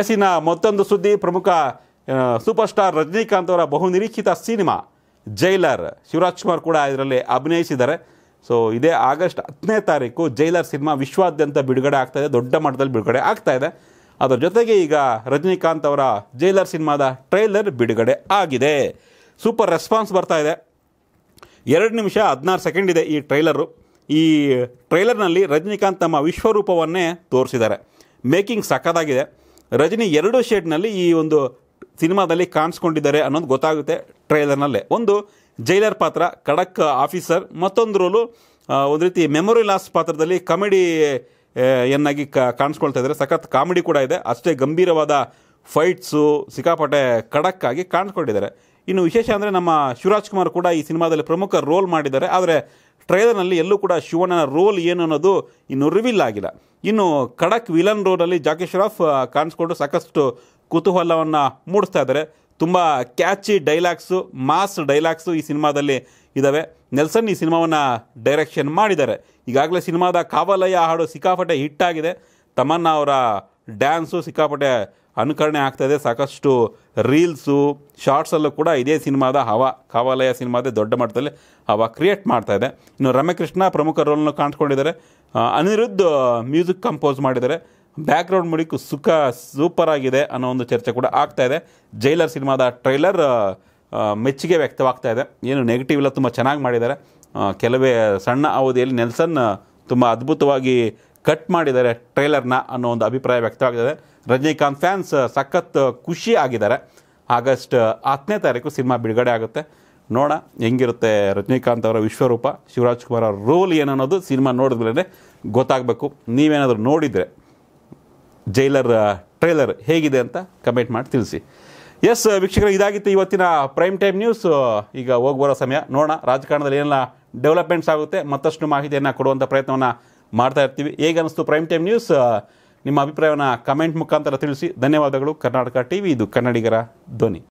ಎಸಿನ ಮತ್ತೊಂದು ಸುದ್ದಿ ಪ್ರಮುಖ ಸೂಪರ್ ಸ್ಟಾರ್ ರಜನಿಕಾಂತ್ ಅವರ ಬಹುನಿರೀಕ್ಷಿತ ಸಿನಿಮಾ ಜೈಲರ್ ಶಿವರಾಜ್ ಕುಮಾರ್ ಕೂಡ ಇದರಲ್ಲಿ ಅಭಿನಯಿಸಿದ್ದಾರೆ ಸೊ ಇದೇ ಆಗಸ್ಟ್ ಹತ್ತನೇ ತಾರೀಕು ಜೈಲರ್ ಸಿನಿಮಾ ವಿಶ್ವಾದ್ಯಂತ ಬಿಡುಗಡೆ ಇದೆ ದೊಡ್ಡ ಮಟ್ಟದಲ್ಲಿ ಬಿಡುಗಡೆ ಇದೆ ಅದರ ಜೊತೆಗೆ ಈಗ ರಜನಿಕಾಂತ್ ಅವರ ಜೈಲರ್ ಸಿನಿಮಾದ ಟ್ರೈಲರ್ ಬಿಡುಗಡೆ ಆಗಿದೆ ಸೂಪರ್ ರೆಸ್ಪಾನ್ಸ್ ಬರ್ತಾ ಇದೆ ಎರಡು ನಿಮಿಷ ಹದಿನಾರು ಸೆಕೆಂಡ್ ಇದೆ ಈ ಟ್ರೈಲರು ಈ ಟ್ರೈಲರ್ನಲ್ಲಿ ರಜನಿಕಾಂತ್ ತಮ್ಮ ವಿಶ್ವರೂಪವನ್ನೇ ತೋರಿಸಿದ್ದಾರೆ ಮೇಕಿಂಗ್ ಸಖತ್ತಾಗಿದೆ ರಜನಿ ಎರಡು ಶೇಡ್ನಲ್ಲಿ ಈ ಒಂದು ಸಿನಿಮಾದಲ್ಲಿ ಕಾಣಿಸ್ಕೊಂಡಿದ್ದಾರೆ ಅನ್ನೋದು ಗೊತ್ತಾಗುತ್ತೆ ಟ್ರೈಲರ್ನಲ್ಲೇ ಒಂದು ಜೈಲರ್ ಪಾತ್ರ ಖಡಕ್ ಆಫೀಸರ್ ಮತ್ತೊಂದು ರೋಲು ಒಂದು ರೀತಿ ಮೆಮೊರಿ ಲಾಸ್ ಪಾತ್ರದಲ್ಲಿ ಕಾಮಿಡಿ ಯನ್ನಾಗಿ ಕಾಣಿಸ್ಕೊಳ್ತಾ ಇದ್ದಾರೆ ಸಖತ್ ಕಾಮಿಡಿ ಕೂಡ ಇದೆ ಅಷ್ಟೇ ಗಂಭೀರವಾದ ಫೈಟ್ಸು ಸಿಕ್ಕಾಪಟ್ಟೆ ಖಡಕ್ಕಾಗಿ ಕಾಣಿಸ್ಕೊಂಡಿದ್ದಾರೆ ಇನ್ನು ವಿಶೇಷ ಅಂದರೆ ನಮ್ಮ ಶಿವರಾಜ್ ಕುಮಾರ್ ಕೂಡ ಈ ಸಿನಿಮಾದಲ್ಲಿ ಪ್ರಮುಖ ರೋಲ್ ಮಾಡಿದ್ದಾರೆ ಆದರೆ ಟ್ರೈಲರ್ನಲ್ಲಿ ಎಲ್ಲೂ ಕೂಡ ಶಿವಣ್ಣನ ರೋಲ್ ಏನು ಅನ್ನೋದು ಇನ್ನು ರಿವೀಲ್ ಆಗಿಲ್ಲ ಇನ್ನು ಖಡಕ್ ವಿಲನ್ ರೋಲಲ್ಲಿ ಜಾಕಿ ಶ್ರಾಫ್ ಕಾಣಿಸ್ಕೊಂಡು ಸಾಕಷ್ಟು ಕುತೂಹಲವನ್ನು ಮೂಡಿಸ್ತಾ ಇದ್ದಾರೆ ತುಂಬ ಕ್ಯಾಚಿ ಡೈಲಾಗ್ಸು ಮಾಸ್ ಡೈಲಾಗ್ಸು ಈ ಸಿನಿಮಾದಲ್ಲಿ ಇದ್ದಾವೆ ನೆಲ್ಸನ್ ಈ ಸಿನಿಮಾವನ್ನು ಡೈರೆಕ್ಷನ್ ಮಾಡಿದ್ದಾರೆ ಈಗಾಗಲೇ ಸಿನಿಮಾದ ಕಾವಲಯ್ಯ ಹಾಡು ಸಿಕ್ಕಾಪಟ್ಟೆ ಹಿಟ್ಟಾಗಿದೆ ತಮನ್ನ ಅವರ ಡ್ಯಾನ್ಸು ಸಿಕ್ಕಾಪಟ್ಟೆ ಅನುಕರಣೆ ಆಗ್ತಾಯಿದೆ ಸಾಕಷ್ಟು ರೀಲ್ಸು ಶಾರ್ಟ್ಸಲ್ಲೂ ಕೂಡ ಇದೇ ಸಿನಿಮಾದ ಹವ ಕಾವಾಲಯ ಸಿನಿಮಾದ ದೊಡ್ಡ ಮಟ್ಟದಲ್ಲಿ ಹವ ಕ್ರಿಯೇಟ್ ಮಾಡ್ತಾಯಿದೆ ಇನ್ನು ರಮ್ಯಕೃಷ್ಣ ಪ್ರಮುಖ ರೋಲ್ನ ಕಾಣಿಸ್ಕೊಂಡಿದ್ದಾರೆ ಅನಿರುದ್ಧ ಮ್ಯೂಸಿಕ್ ಕಂಪೋಸ್ ಮಾಡಿದ್ದಾರೆ ಬ್ಯಾಕ್ಗ್ರೌಂಡ್ ಮುಡಿಕು ಸುಖ ಆಗಿದೆ ಅನ್ನೋ ಒಂದು ಚರ್ಚೆ ಕೂಡ ಆಗ್ತಾಯಿದೆ ಜೈಲರ್ ಸಿನಿಮಾದ ಟ್ರೈಲರ್ ಮೆಚ್ಚುಗೆ ವ್ಯಕ್ತವಾಗ್ತಾ ಇದೆ ಏನು ನೆಗೆಟಿವ್ ಎಲ್ಲ ತುಂಬ ಚೆನ್ನಾಗಿ ಮಾಡಿದ್ದಾರೆ ಕೆಲವೇ ಸಣ್ಣ ಅವಧಿಯಲ್ಲಿ ನೆಲ್ಸನ್ ತುಂಬ ಅದ್ಭುತವಾಗಿ ಕಟ್ ಮಾಡಿದ್ದಾರೆ ಟ್ರೈಲರ್ನ ಅನ್ನೋ ಒಂದು ಅಭಿಪ್ರಾಯ ವ್ಯಕ್ತವಾಗಿದೆ ರಜನಿಕಾಂತ್ ಫ್ಯಾನ್ಸ್ ಸಖತ್ ಖುಷಿ ಆಗಿದ್ದಾರೆ ಆಗಸ್ಟ್ ಹತ್ತನೇ ತಾರೀಕು ಸಿನಿಮಾ ಬಿಡುಗಡೆ ಆಗುತ್ತೆ ನೋಡೋಣ ಹೆಂಗಿರುತ್ತೆ ರಜನಿಕಾಂತ್ ಅವರ ವಿಶ್ವರೂಪ ಶಿವರಾಜ್ ಕುಮಾರ್ ಅವರ ರೋಲ್ ಏನು ಅನ್ನೋದು ಸಿನಿಮಾ ನೋಡಿದ್ರೇ ಗೊತ್ತಾಗಬೇಕು ನೀವೇನಾದರೂ ನೋಡಿದರೆ ಜೈಲರ್ ಟ್ರೈಲರ್ ಹೇಗಿದೆ ಅಂತ ಕಮೆಂಟ್ ಮಾಡಿ ತಿಳಿಸಿ ಎಸ್ ವೀಕ್ಷಕರು ಇದಾಗಿತ್ತು ಇವತ್ತಿನ ಪ್ರೈಮ್ ಟೈಮ್ ನ್ಯೂಸ್ ಈಗ ಹೋಗಿ ಸಮಯ ನೋಡೋಣ ರಾಜಕಾರಣದಲ್ಲಿ ಏನೆಲ್ಲ ಡೆವಲಪ್ಮೆಂಟ್ಸ್ ಆಗುತ್ತೆ ಮತ್ತಷ್ಟು ಮಾಹಿತಿಯನ್ನು ಕೊಡುವಂಥ ಪ್ರಯತ್ನವನ್ನು ಮಾಡ್ತಾ ಇರ್ತೀವಿ ಹೇಗೆ ಅನ್ನಿಸ್ತು ಪ್ರೈಮ್ ಟೈಮ್ ನ್ಯೂಸ್ ನಿಮ್ಮ ಅಭಿಪ್ರಾಯವನ್ನು ಕಮೆಂಟ್ ಮುಖಾಂತರ ತಿಳಿಸಿ ಧನ್ಯವಾದಗಳು ಕರ್ನಾಟಕ ಟಿ ಇದು ಕನ್ನಡಿಗರ ಧ್ವನಿ